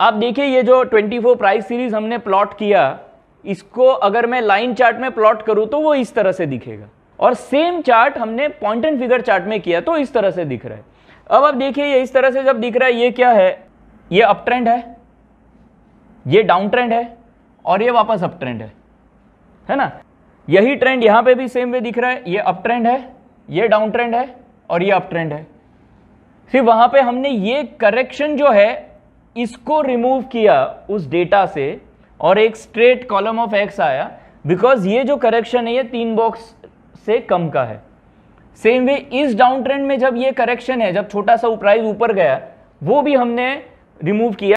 आप देखिए ये जो 24 प्राइस सीरीज हमने प्लॉट किया इसको अगर मैं लाइन चार्ट में प्लॉट करूँ तो वो इस तरह से दिखेगा और सेम चार्ट हमने पॉइंट एंड फिगर चार्ट में किया तो इस तरह से दिख रहा है अब आप देखिए ये इस तरह से जब दिख रहा है ये क्या है ये अप ट्रेंड है ये डाउन ट्रेंड है और ये वापस अप ट्रेंड है है ना यही ट्रेंड यहाँ पे भी सेम वे दिख रहा है ये अप ट्रेंड है ये डाउन ट्रेंड है और ये अप ट्रेंड है सिर्फ वहाँ पे हमने ये करेक्शन जो है इसको रिमूव किया उस डेटा से और एक स्ट्रेट कॉलम ऑफ एक्स आया बिकॉज ये जो करेक्शन है ये तीन बॉक्स से कम का है सेम वे इस डाउन ट्रेंड में जब ये करेक्शन है जब छोटा सा प्राइस ऊपर गया वो भी हमने रिमूव किया